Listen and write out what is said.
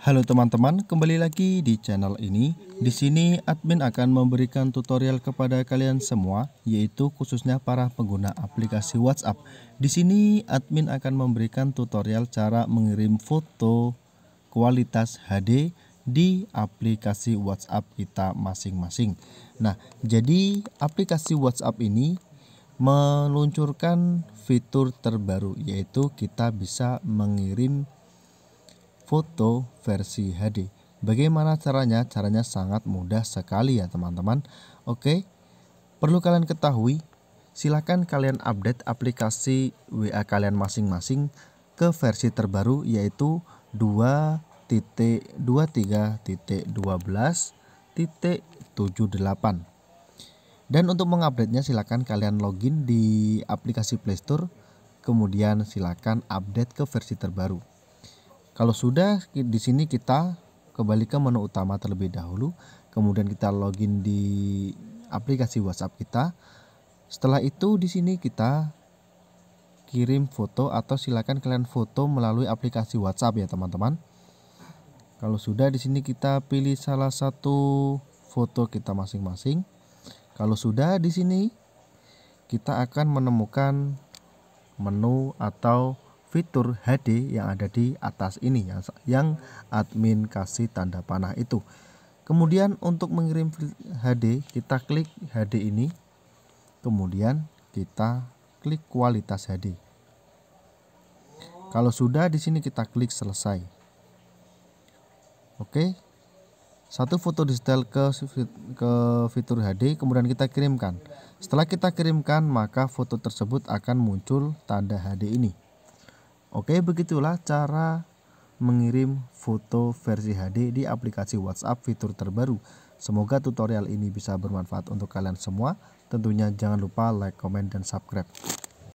Halo teman-teman, kembali lagi di channel ini. Di sini admin akan memberikan tutorial kepada kalian semua, yaitu khususnya para pengguna aplikasi WhatsApp. Di sini admin akan memberikan tutorial cara mengirim foto kualitas HD di aplikasi WhatsApp kita masing-masing. Nah, jadi aplikasi WhatsApp ini meluncurkan fitur terbaru yaitu kita bisa mengirim foto versi HD. Bagaimana caranya? Caranya sangat mudah sekali ya teman-teman. Oke, perlu kalian ketahui, silahkan kalian update aplikasi WA kalian masing-masing ke versi terbaru yaitu 2.23.12.78. Dan untuk mengupdate-nya silahkan kalian login di aplikasi Playstore, kemudian silahkan update ke versi terbaru. Kalau sudah di sini kita kembali ke menu utama terlebih dahulu, kemudian kita login di aplikasi WhatsApp kita. Setelah itu di sini kita kirim foto atau silakan kalian foto melalui aplikasi WhatsApp ya teman-teman. Kalau sudah di sini kita pilih salah satu foto kita masing-masing. Kalau sudah di sini kita akan menemukan menu atau fitur HD yang ada di atas ini ya yang admin kasih tanda panah itu. Kemudian untuk mengirim HD kita klik HD ini. Kemudian kita klik kualitas HD. Kalau sudah di sini kita klik selesai. Oke. Satu foto setel ke ke fitur HD kemudian kita kirimkan. Setelah kita kirimkan maka foto tersebut akan muncul tanda HD ini. Oke, begitulah cara mengirim foto versi HD di aplikasi WhatsApp fitur terbaru. Semoga tutorial ini bisa bermanfaat untuk kalian semua. Tentunya jangan lupa like, comment, dan subscribe.